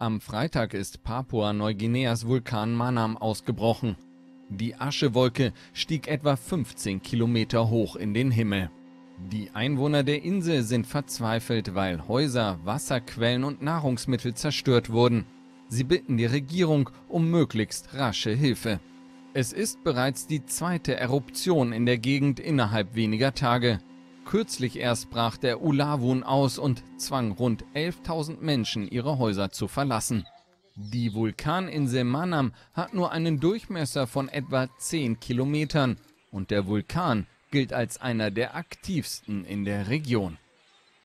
Am Freitag ist Papua-Neuguineas Vulkan Manam ausgebrochen. Die Aschewolke stieg etwa 15 Kilometer hoch in den Himmel. Die Einwohner der Insel sind verzweifelt, weil Häuser, Wasserquellen und Nahrungsmittel zerstört wurden. Sie bitten die Regierung um möglichst rasche Hilfe. Es ist bereits die zweite Eruption in der Gegend innerhalb weniger Tage. Kürzlich erst brach der Ulawun aus und zwang rund 11.000 Menschen, ihre Häuser zu verlassen. Die Vulkaninsel Manam hat nur einen Durchmesser von etwa 10 Kilometern und der Vulkan gilt als einer der aktivsten in der Region.